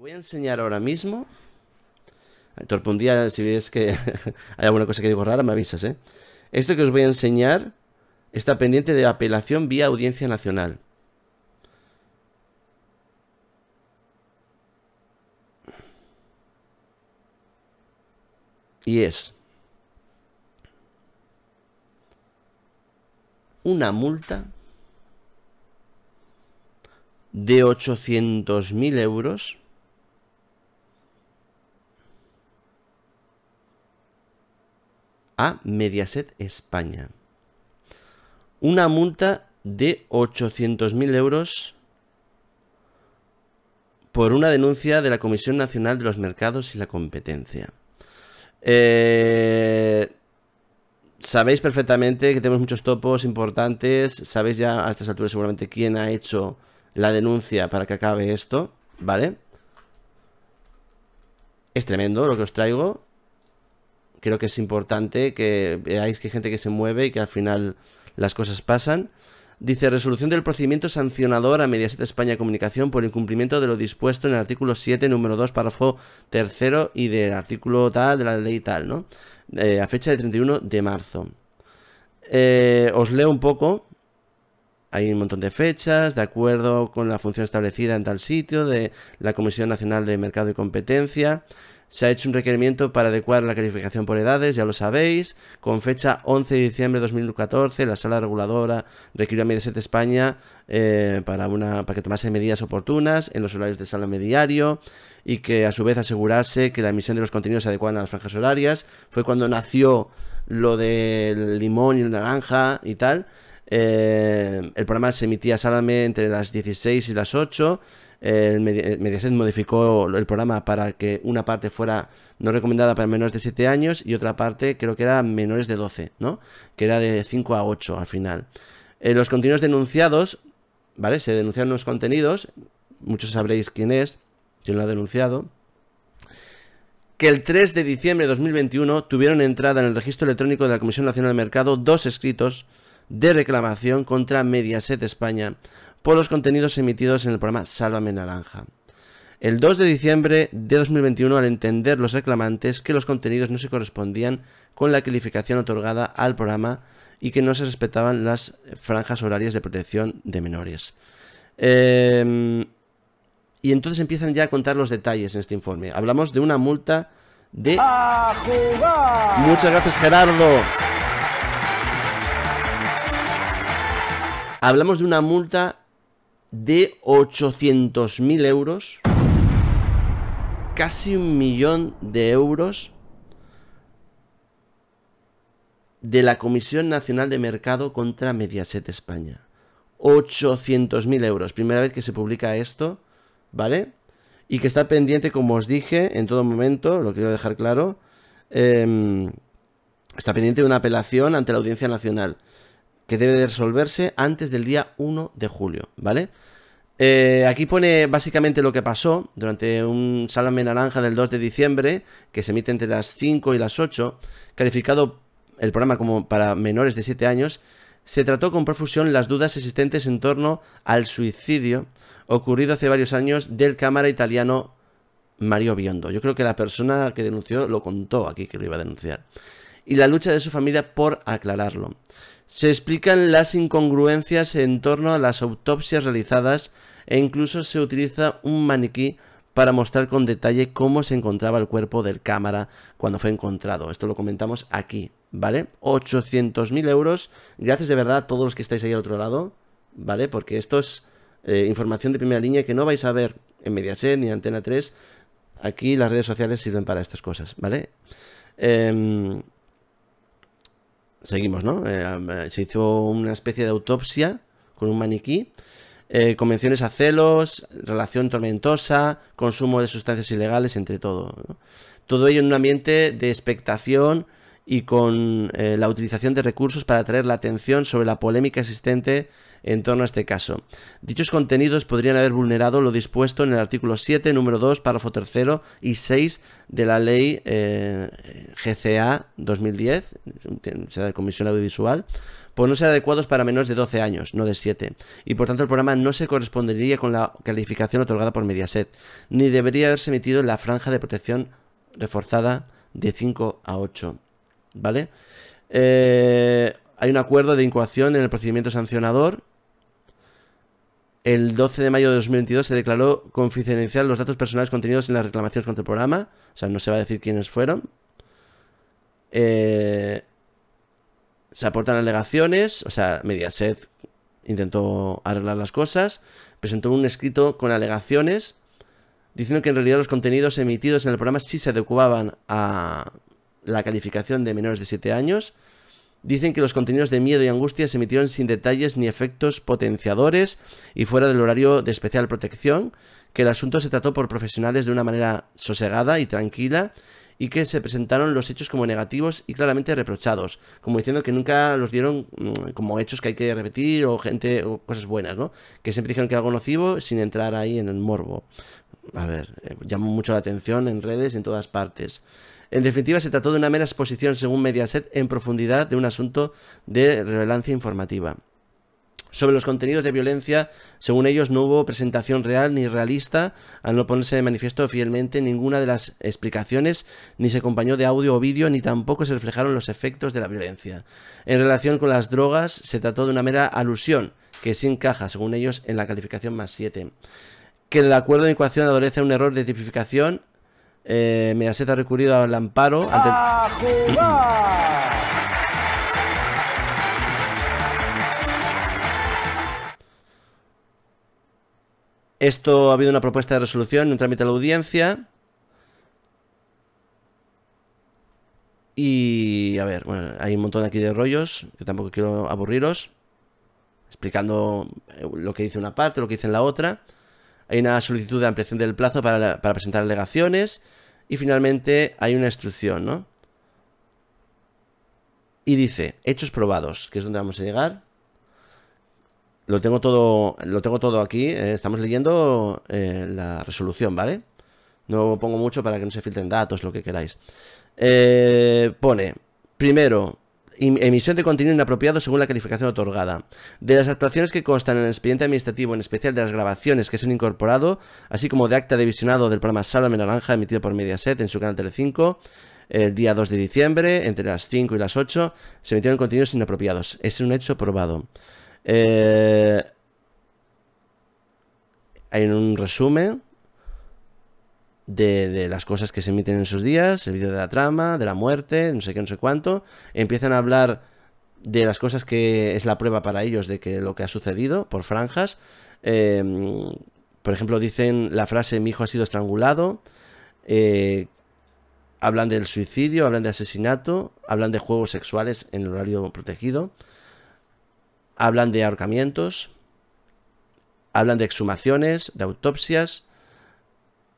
voy a enseñar ahora mismo. torpundía. un día, si ves que hay alguna cosa que digo rara, me avisas, ¿eh? Esto que os voy a enseñar está pendiente de apelación vía audiencia nacional. Y es una multa de 800.000 euros a Mediaset España. Una multa de 800.000 euros por una denuncia de la Comisión Nacional de los Mercados y la Competencia. Eh, sabéis perfectamente que tenemos muchos topos importantes, sabéis ya a estas alturas seguramente quién ha hecho la denuncia para que acabe esto, ¿vale? Es tremendo lo que os traigo creo que es importante que veáis que hay gente que se mueve y que al final las cosas pasan. Dice, resolución del procedimiento sancionador a Mediaset España Comunicación por incumplimiento de lo dispuesto en el artículo 7, número 2, párrafo tercero y del artículo tal, de la ley tal, ¿no? Eh, a fecha de 31 de marzo. Eh, os leo un poco. Hay un montón de fechas, de acuerdo con la función establecida en tal sitio, de la Comisión Nacional de Mercado y Competencia se ha hecho un requerimiento para adecuar la calificación por edades, ya lo sabéis, con fecha 11 de diciembre de 2014, la sala reguladora requirió a Mediaset España eh, para, una, para que tomase medidas oportunas en los horarios de sala mediario y que a su vez asegurase que la emisión de los contenidos se adecuara a las franjas horarias. Fue cuando nació lo del limón y el naranja y tal. Eh, el programa se emitía solamente entre las 16 y las 8 Mediaset modificó el programa para que una parte fuera no recomendada para menores de 7 años y otra parte creo que era menores de 12, ¿no? Que era de 5 a 8 al final. en eh, los contenidos denunciados, ¿vale? Se denunciaron unos contenidos, muchos sabréis quién es, quién lo ha denunciado, que el 3 de diciembre de 2021 tuvieron entrada en el registro electrónico de la Comisión Nacional de Mercado dos escritos de reclamación contra Mediaset España por los contenidos emitidos en el programa Sálvame Naranja. El 2 de diciembre de 2021, al entender los reclamantes que los contenidos no se correspondían con la calificación otorgada al programa y que no se respetaban las franjas horarias de protección de menores. Em, y entonces empiezan ya a contar los detalles en este informe. Hablamos de una multa de... Muchas gracias Gerardo. Hablamos de una multa de 800.000 euros, casi un millón de euros de la Comisión Nacional de Mercado contra Mediaset España. 800.000 euros, primera vez que se publica esto, ¿vale? Y que está pendiente, como os dije, en todo momento, lo quiero dejar claro, em, está pendiente de una apelación ante la Audiencia Nacional que debe resolverse antes del día 1 de julio, ¿vale? Eh, aquí pone básicamente lo que pasó durante un salame naranja del 2 de diciembre, que se emite entre las 5 y las 8, calificado el programa como para menores de 7 años, se trató con profusión las dudas existentes en torno al suicidio ocurrido hace varios años del cámara italiano Mario Biondo. Yo creo que la persona que denunció lo contó aquí que lo iba a denunciar. Y la lucha de su familia por aclararlo se explican las incongruencias en torno a las autopsias realizadas e incluso se utiliza un maniquí para mostrar con detalle cómo se encontraba el cuerpo del cámara cuando fue encontrado. Esto lo comentamos aquí, ¿vale? 800.000 euros. Gracias de verdad a todos los que estáis ahí al otro lado, ¿vale? Porque esto es eh, información de primera línea que no vais a ver en Mediaset ni Antena 3. Aquí las redes sociales sirven para estas cosas, ¿vale? Eh, seguimos, ¿no? Eh, eh, se hizo una especie de autopsia con un maniquí. Eh, convenciones a celos, relación tormentosa, consumo de sustancias ilegales, entre todo. Todo ello en un ambiente de expectación y con la utilización de recursos para atraer la atención sobre la polémica existente en torno a este caso. Dichos contenidos podrían haber vulnerado lo dispuesto en el artículo 7, número 2, párrafo 3 y 6 de la ley eh, GCA 2010, sea de Comisión Audiovisual, por pues no ser adecuados para menores de 12 años, no de 7, y por tanto el programa no se correspondería con la calificación otorgada por Mediaset, ni debería haberse emitido en la franja de protección reforzada de 5 a 8. ¿Vale? Eh, hay un acuerdo de incoación en el procedimiento sancionador el 12 de mayo de 2022 se declaró confidencial los datos personales contenidos en las reclamaciones contra el programa. O sea, no se va a decir quiénes fueron. Eh, se aportan alegaciones, o sea, Mediaset intentó arreglar las cosas, presentó un escrito con alegaciones diciendo que en realidad los contenidos emitidos en el programa sí se adecuaban a la calificación de menores de 7 años Dicen que los contenidos de miedo y angustia se emitieron sin detalles ni efectos potenciadores y fuera del horario de especial protección, que el asunto se trató por profesionales de una manera sosegada y tranquila y que se presentaron los hechos como negativos y claramente reprochados, como diciendo que nunca los dieron mm, como hechos que hay que repetir o gente o cosas buenas, ¿no? Que siempre dijeron que era algo nocivo sin entrar ahí en el morbo. A ver, eh, llamó mucho la atención en redes y en todas partes. En definitiva, se trató de una mera exposición, según Mediaset, en profundidad de un asunto de relevancia informativa. Sobre los contenidos de violencia, según ellos, no hubo presentación real ni realista, al no ponerse de manifiesto fielmente ninguna de las explicaciones, ni se acompañó de audio o vídeo, ni tampoco se reflejaron los efectos de la violencia. En relación con las drogas, se trató de una mera alusión, que sí encaja, según ellos, en la calificación más 7. Que el acuerdo de ecuación adolece un error de tipificación. Eh, Mediaset ha recurrido al amparo. Esto ha habido una propuesta de resolución, un trámite a la audiencia. Y a ver, bueno, hay un montón aquí de rollos que tampoco quiero aburriros. Explicando eh, lo que dice una parte, lo que dice en la otra. Hay una solicitud de ampliación del plazo para presentar alegaciones. Y finalmente hay una instrucción, ¿no? Y dice, hechos probados, que es donde vamos a llegar. Lo tengo todo, lo tengo todo aquí. Eh, estamos leyendo eh, la resolución, ¿vale? No pongo mucho para que no se filtren datos, lo que queráis. Eh, pone, primero, emisión de contenido inapropiado según la calificación otorgada. De las actuaciones que constan en el expediente administrativo, en especial de las grabaciones que se han incorporado, así como de acta de visionado del programa Sálvame Naranja emitido por Mediaset en su canal Telecinco, el día 2 de diciembre, entre las 5 y las 8, se emitieron contenidos inapropiados. Es un hecho probado. Eh, hay un resumen de, las cosas que se emiten en sus días, el vídeo de la trama, de la muerte, no sé qué, no sé cuánto. Empiezan a hablar de las cosas que es la prueba para ellos de que lo que ha sucedido por franjas. Em, por ejemplo, dicen la frase mi hijo ha sido estrangulado. Eh, hablan del suicidio, hablan de asesinato, hablan de juegos sexuales en el horario protegido hablan de ahorcamientos, hablan de exhumaciones, de autopsias,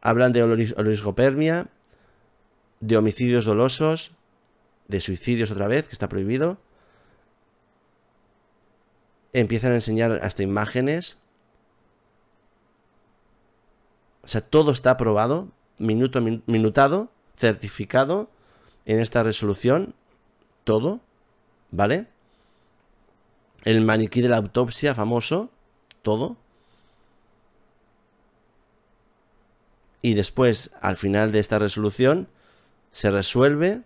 hablan de olisgopermia, de homicidios dolosos, de suicidios otra vez, que está prohibido. Empiezan a enseñar hasta imágenes. O sea, todo está aprobado, minuto, minutado, certificado en esta resolución. Todo, ¿vale? el maniquí de la autopsia famoso, todo. Y después, al final de esta resolución, se resuelve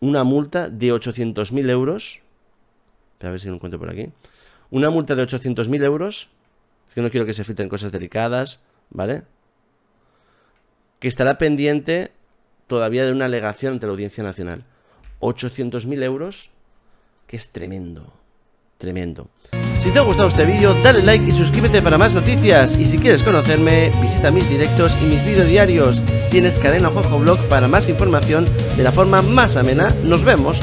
una multa de 800.000 euros. A ver si lo encuentro por aquí. Una multa de 800.000 euros. Que no quiero que se filtren cosas delicadas, ¿vale? Que estará pendiente todavía de una alegación ante la Audiencia Nacional. 800.000 euros, que es tremendo, tremendo. Si te ha gustado este vídeo, dale like y suscríbete para más noticias. Y si quieres conocerme, visita mis directos y mis vídeos diarios. Tienes cadena Jojo Blog para más información de la forma más amena. Nos vemos.